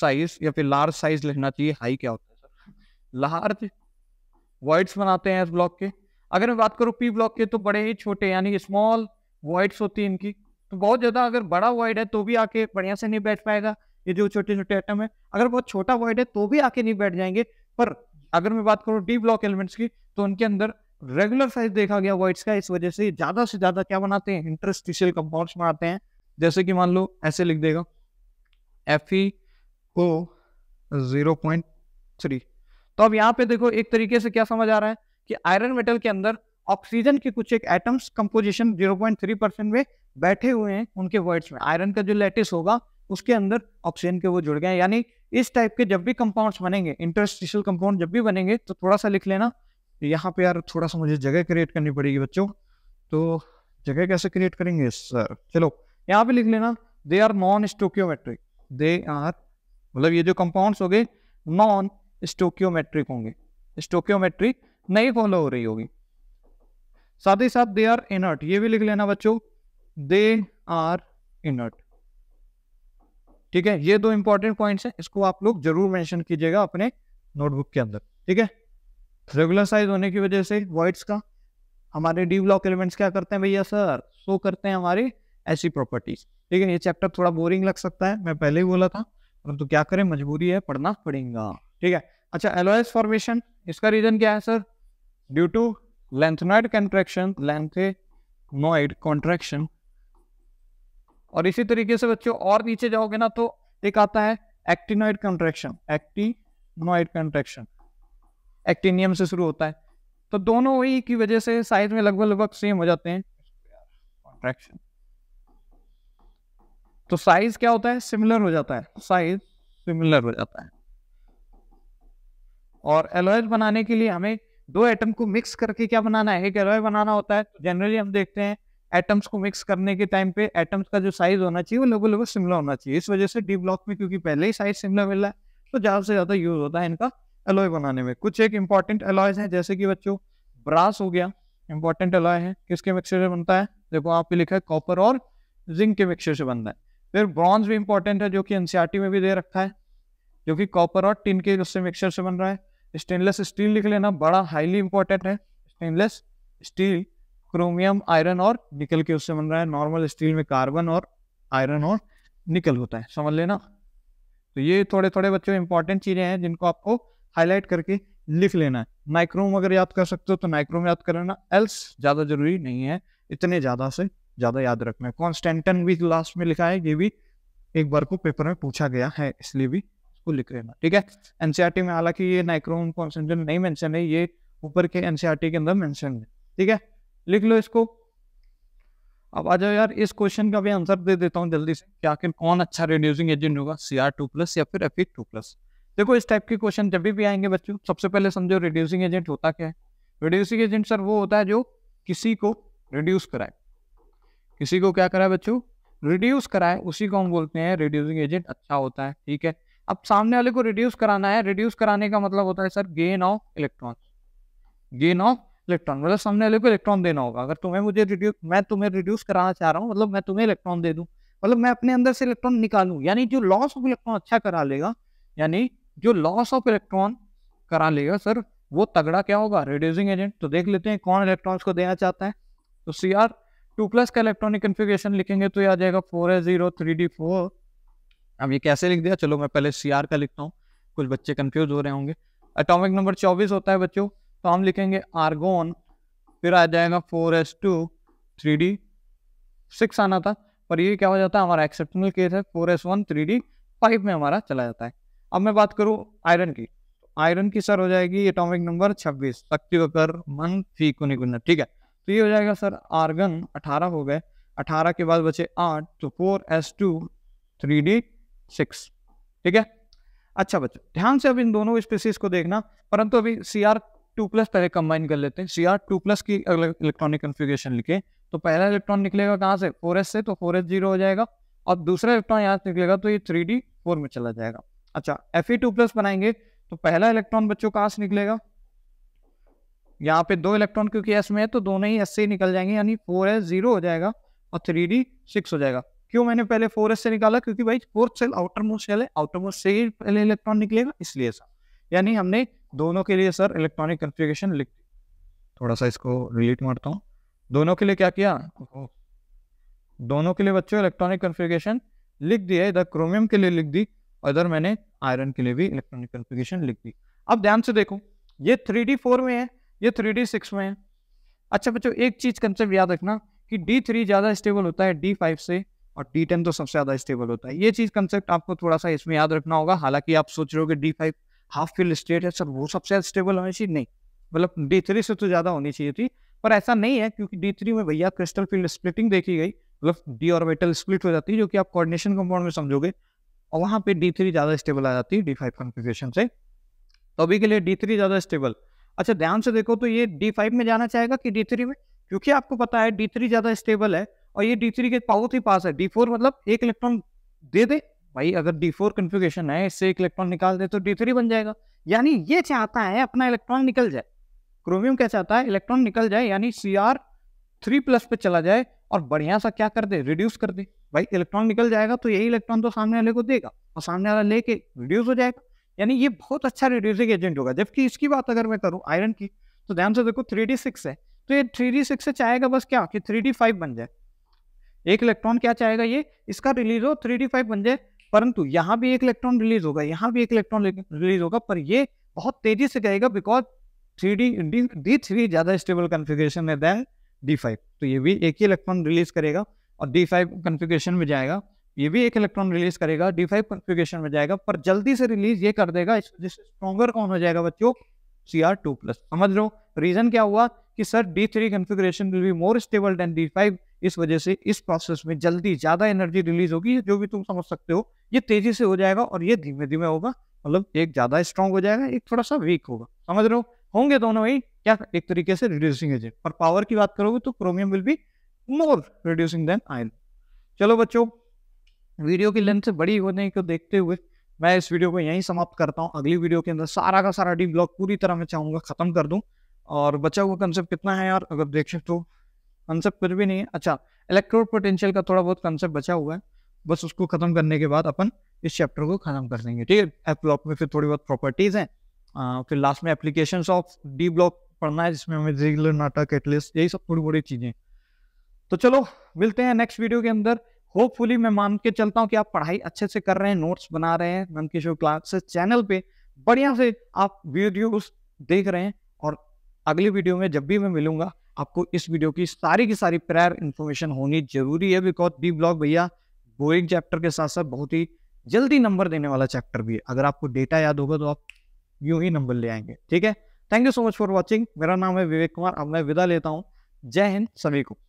size या फिर लार्ज साइज लिखना चाहिए हाई क्या होता है सर लार्ज वर्ड्स बनाते हैं एस ब्लॉक के अगर मैं बात करूँ पी ब्लॉक के तो बड़े ही छोटे यानी स्मॉल वाइड्स होती है इनकी तो बहुत ज़्यादा अगर बड़ा वाइड है तो भी आके बढ़िया से नहीं बैठ पाएगा ये जो छोटे छोटे आइटम है अगर बहुत छोटा वाइड है तो भी आके नहीं बैठ जाएंगे पर अगर मैं बात करूँ डी ब्लॉक एलिमेंट्स की तो उनके अंदर रेगुलर साइज देखा गया वाइड्स का इस वजह से ज़्यादा से ज़्यादा क्या बनाते हैं इंटरस्टिशियल कंपाउंड्स बनाते हैं जैसे कि मान लो ऐसे लिख देगा F E O zero point three तो अब यहाँ पे देखो एक तरीके से क्या समझ आ रहा है कि आयरन मेटल के अंदर ऑक्सीजन के कुछ एक एटम्स कंपोजिशन 0.3 परसेंट में बैठे हुए हैं उनके वर्ड्स में आयरन का जो लेटेस्ट होगा उसके अंदर ऑक्सीजन के वो जुड़ गए यानी इस टाइप के जब भी कंपाउंड्स बनेंगे इंटरस्टिशियल कंपाउंड जब भी बनेंगे तो थोड़ा सा लिख लेना यहाँ पे यार थोड़ा सा मुझे जगह क्रिएट करनी पड़ेगी बच्चों तो जगह कैसे क्रिएट करेंगे सर चलो यहाँ पे लिख लेना they are non stoichiometric they are मतलब ये जो कंपाउंड्स हो गए नॉन स्टोक्योमेट्रिक होंगे स्टोक्योमेट्रिक नहीं फॉलो हो रही होगी साथ ही साथ दे आर इनर्ट ये भी लिख लेना बच्चों दे आर इनर्ट ठीक है ये दो इंपॉर्टेंट पॉइंट्स हैं इसको आप लोग जरूर मेंशन कीजिएगा अपने नोटबुक के अंदर ठीक है रेगुलर साइज होने की वजह से वर्ड्स का हमारे डी ब्लॉक एलिमेंट्स क्या करते हैं भैया सर शो करते हैं हमारे ऐसी प्रॉपर्टीज ठीक है ये चैप्टर थोड़ा बोरिंग लग सकता है मैं पहले ही बोला था परंतु तो क्या करें मजबूरी है पढ़ना पड़ेगा ठीक है अच्छा एलोएस फॉर्मेशन इसका रीजन क्या है sir Due to lengthnoid contraction, lengthnoid contraction. और इसी तरीके से बच्चों और नीचे जाओगे ना तो एक आता है actinoid contraction actinoid contraction actinium से शुरू होता है तो दोनों वही की वजह से साइज में लगभग लगभग सेम हो जाते हैं कॉन्ट्रेक्शन तो साइज क्या होता है सिमिलर हो जाता है साइज सिमिलर हो जाता है और एलोइज बनाने के लिए हमें दो एटम को मिक्स करके क्या बनाना है एक एलॉय बनाना होता है जनरली हम देखते हैं एटम्स को मिक्स करने के टाइम पे एटम्स का जो साइज होना चाहिए वो लगभग लगभग सिमिलर होना चाहिए इस वजह से डी ब्लॉक में क्योंकि पहले ही साइज सिमिलर मिल रहा है तो ज़्यादा से ज़्यादा यूज होता है इनका एलॉय बनाने में कुछ एक इंपॉर्टेंट एलॉयज हैं जैसे कि बच्चों ब्रास हो गया इंपॉर्टेंट एलॉय है किसके मिक्सचर से बनता है देखो आप लिखा है कॉपर और जिंक के मिक्सचर से बनता है फिर ब्रॉन्ज भी इंपॉर्टेंट है जो कि एनसीआरटी e में भी दे रखा है जो कि कॉपर और टिन के उससे मिक्सचर से बन रहा है स्टेनलेस स्टील लिख लेना बड़ा हाईली इंपॉर्टेंट है स्टेनलेस स्टील क्रोमियम आयरन और निकल के उससे बन रहा है नॉर्मल स्टील में कार्बन और आयरन और निकल होता है समझ लेना तो ये थोड़े थोड़े बच्चों इंपॉर्टेंट चीज़ें हैं जिनको आपको हाईलाइट करके लिख लेना है नाइक्रोम अगर याद कर सकते हो तो नाइक्रोम याद कर लेना एल्स ज़्यादा जरूरी नहीं है इतने ज़्यादा से ज़्यादा याद रखना है कॉन्स्टेंटन भी लास्ट में लिखा है ये भी एक बार को पेपर में पूछा गया है इसलिए भी उसको लिख लेना ठीक है एनसीआरटी e में हालांकि ये नाइक्रोन कॉन्सेंट्रेट नहीं मैंशन है ये ऊपर के एनसीआरटी e के अंदर मैंशन है ठीक है लिख लो इसको अब आ जाओ यार इस क्वेश्चन का भी आंसर दे देता हूँ जल्दी से कि आखिर कौन अच्छा रिड्यूसिंग एजेंट होगा सी आर टू प्लस या फिर एफ टू प्लस देखो इस टाइप के क्वेश्चन जब भी भी आएंगे बच्चों सबसे पहले समझो रिड्यूसिंग एजेंट होता क्या है रिड्यूसिंग एजेंट सर वो होता है जो किसी को रिड्यूस कराए किसी को क्या कराए बच्चों रिड्यूस कराए उसी को हम बोलते हैं रिड्यूसिंग एजेंट अच्छा होता है ठीक है अब सामने वाले को रिड्यूस कराना है रिड्यूस कराने का मतलब होता है sir gain of electron gain of electron मतलब सामने वाले को इलेक्ट्रॉन देना होगा अगर तुम्हें मुझे रिड्यूस मैं तुम्हें रिड्यूस कराना चाह रहा हूँ मतलब मैं तुम्हें इलेक्ट्रॉन दे दूँ मतलब मैं अपने अंदर से इलेक्ट्रॉन निकालू यानी जो लॉस ऑफ इलेक्ट्रॉन अच्छा करा लेगा यानी जो लॉस ऑफ इलेक्ट्रॉन करा लेगा सर वो तगड़ा क्या होगा रिड्यूसिंग एजेंट तो देख लेते हैं कौन इलेक्ट्रॉन्स को देना चाहता है तो सी आर टू प्लस का इलेक्ट्रॉनिक कन्फिग्रेशन लिखेंगे तो ये आ जाएगा four A zero three d four अब ये कैसे लिख दिया चलो मैं पहले सी का लिखता हूँ कुछ बच्चे कंफ्यूज हो रहे होंगे अटोमिक नंबर चौबीस होता है बच्चों तो हम लिखेंगे आर्गोन फिर आ जाएगा four S two three d six आना था पर ये क्या हो जाता है हमारा एक्सेप्शनल केस है four s one three d five में हमारा चला जाता है अब मैं बात करूँ आयरन की आयरन की सर हो जाएगी एटॉमिक नंबर छब्बीस शक्ति वकर मन फी कुनिकुन्ना ठीक है तो ये हो जाएगा सर आर्गन अठारह हो गए अठारह के बाद बचे आठ तो four S two three d six ठीक है अच्छा बच्चों ध्यान से अब इन दोनों स्पीसीज को देखना परंतु अभी सी आर टू प्लस पहले कंबाइन कर लेते हैं सी आर टू प्लस की इलेक्ट्रॉनिक कन्फिग्रेशन लिखे तो पहला इलेक्ट्रॉन निकलेगा कहाँ से फोर एस से तो फोर एस जीरो हो जाएगा और दूसरा इलेक्ट्रॉन यहाँ से निकलेगा तो ये थ्री डी फोर में चला जाएगा अच्छा एफ ई टू प्लस बनाएंगे तो पहला इलेक्ट्रॉन बच्चों कहाँ से निकलेगा यहाँ पे दो इलेक्ट्रॉन क्योंकि एस में है तो दोनों ही एस से ही निकल जाएंगे यानी फोर एस जीरो हो जाएगा और थ्री डी सिक्स हो जाएगा क्यों मैंने पहले फोर से निकाला क्योंकि भाई fourth shell outermost shell है आउटर मोस्ट से ही पहले इलेक्ट्रॉन निकलेगा इसलिए सर यानी हमने दोनों के लिए सर इलेक्ट्रॉनिक कंफ्यूगेशन लिख थोड़ा सा इसको रिलेट मारता हूँ दोनों के लिए क्या किया दोनों के लिए बच्चों इलेक्ट्रॉनिक कन्फिगेशन लिख दिया इधर क्रोमियम के लिए लिख दी और इधर मैंने आयरन के लिए भी इलेक्ट्रॉनिक कन्फिगेशन लिख दी अब ध्यान से देखो ये थ्री डी फोर में है ये थ्री डी सिक्स में है अच्छा बच्चों एक चीज कंसेप्ट याद रखना कि डी थ्री ज़्यादा स्टेबल होता है डी फाइव से और टी टेन तो सबसे ज़्यादा स्टेबल होता है ये चीज़ कंसेप्ट आपको थोड़ा सा इसमें याद रखना होगा हालांकि आप सोच रहे हो कि d five half fill state है सर वो सबसे स्टेबल होनी चाहिए नहीं मतलब डी थ्री से तो ज़्यादा होनी चाहिए थी पर ऐसा नहीं है क्योंकि डी थ्री में भैया क्रिस्टल फील्ड स्प्लिटिंग देखी गई मतलब डी ऑर्बिटल स्प्लिट हो जाती है जो कि आप कोऑर्डिनेशन कंपाउंड में समझोगे और वहाँ पे डी थ्री ज़्यादा स्टेबल आ जाती है डी फाइव कॉन्फ़िगरेशन से तो अभी के लिए डी थ्री ज़्यादा स्टेबल अच्छा ध्यान से देखो तो ये डी फाइव में जाना चाहेगा कि डी थ्री में क्योंकि आपको पता है डी थ्री ज़्यादा स्टेबल है और ये डी थ्री के बहुत ही पास है डी फोर मतलब एक इलेक्ट्रॉन दे दे भाई अगर डी फोर कन्फिगेशन है इससे एक इलेक्ट्रॉन निकाल दे तो डी थ्री बन जाएगा यानी ये चाहता है अपना इलेक्ट्रॉन निकल जाए क्रोमियम क्या चाहता है इलेक्ट्रॉन निकल जाए यानी सी आर थ्री प्लस पे चला जाए और बढ़िया सा क्या कर दे रिड्यूस कर दे भाई इलेक्ट्रॉन निकल जाएगा तो यही इलेक्ट्रॉन तो सामने वाले को देगा और सामने वाला लेके रिड्यूस हो जाएगा यानी ये बहुत अच्छा रिड्यूसिंग एजेंट होगा जबकि इसकी बात अगर मैं करूँ आयरन की तो ध्यान से देखो थ्री डी सिक्स है तो ये थ्री डी सिक्स से चाहेगा बस क्या कि थ्री डी फाइव बन जाए एक इलेक्ट्रॉन क्या चाहेगा ये इसका रिलीज हो थ्री डी फाइव बन जाए परंतु यहाँ भी एक इलेक्ट्रॉन रिलीज होगा यहाँ भी एक इलेक्ट्रॉन रिलीज होगा पर ये बहुत तेजी से जाएगा because three d d three ज़्यादा स्टेबल कन्फिग्रेशन है देन डी फाइव तो ये भी एक ही इलेक्ट्रॉन रिलीज करेगा और डी फाइव कन्फिग्रेशन में जाएगा ये भी एक इलेक्ट्रॉन रिलीज करेगा डी फाइव कन्फिग्रेशन में जाएगा पर जल्दी से रिलीज ये कर देगा स्ट्रॉगर कौन हो जाएगा बच्चों सी आर टू प्लस समझ लो रीजन क्या हुआ कि sir d three configuration will be more stable than d five इस वजह से इस प्रोसेस में जल्दी ज्यादा एनर्जी रिलीज होगी जो भी तुम समझ सकते हो ये तेजी से हो जाएगा और ये धीमे धीमे होगा मतलब एक ज्यादा स्ट्रांग हो जाएगा एक थोड़ा सा वीक होगा समझ रहे हो होंगे दोनों ही क्या एक तरीके से रिड्यूसिंग एजेंट पर पावर की बात करोगे तो chromium will be more reducing than ion चलो बच्चों वीडियो की लेंथ से बड़ी होने को देखते हुए मैं इस वीडियो को यहीं समाप्त करता हूँ अगली वीडियो के अंदर सारा का सारा डी ब्लॉक पूरी तरह मैं चाहूंगा खत्म कर दूं और बचा हुआ कंसेप्ट कितना है यार अगर देखें तो कंसेप्ट कुछ भी नहीं है अच्छा इलेक्ट्रोड पोटेंशियल का थोड़ा बहुत कंसेप्ट बचा हुआ है बस उसको खत्म करने के बाद अपन इस चैप्टर को खत्म कर देंगे ठीक है एफ ब्लॉक में फिर थोड़ी बहुत प्रॉपर्टीज हैं फिर लास्ट में एप्लीकेशन ऑफ डी ब्लॉक पढ़ना है जिसमें हमें रेगुलर नाटक कैटलिस्ट यही सब थोड़ी बड़ी चीजें तो चलो मिलते हैं नेक्स्ट वीडियो के अंदर होपफुली मैं मान के चलता हूँ कि आप पढ़ाई अच्छे से कर रहे हैं नोट्स बना रहे हैं मन किशोर क्लासेस चैनल पे बढ़िया से आप वीडियोस देख रहे हैं और अगली वीडियो में जब भी मैं मिलूंगा आपको इस वीडियो की सारी की सारी प्रायर इन्फॉर्मेशन होनी जरूरी है बिकॉज बी ब्लॉग भैया बोरिंग चैप्टर के साथ साथ बहुत ही जल्दी नंबर देने वाला चैप्टर भी है अगर आपको डेटा याद होगा तो आप यूं ही नंबर ले आएंगे ठीक है thank you so much for watching मेरा नाम है विवेक कुमार अब मैं विदा लेता हूँ जय हिंद सभी को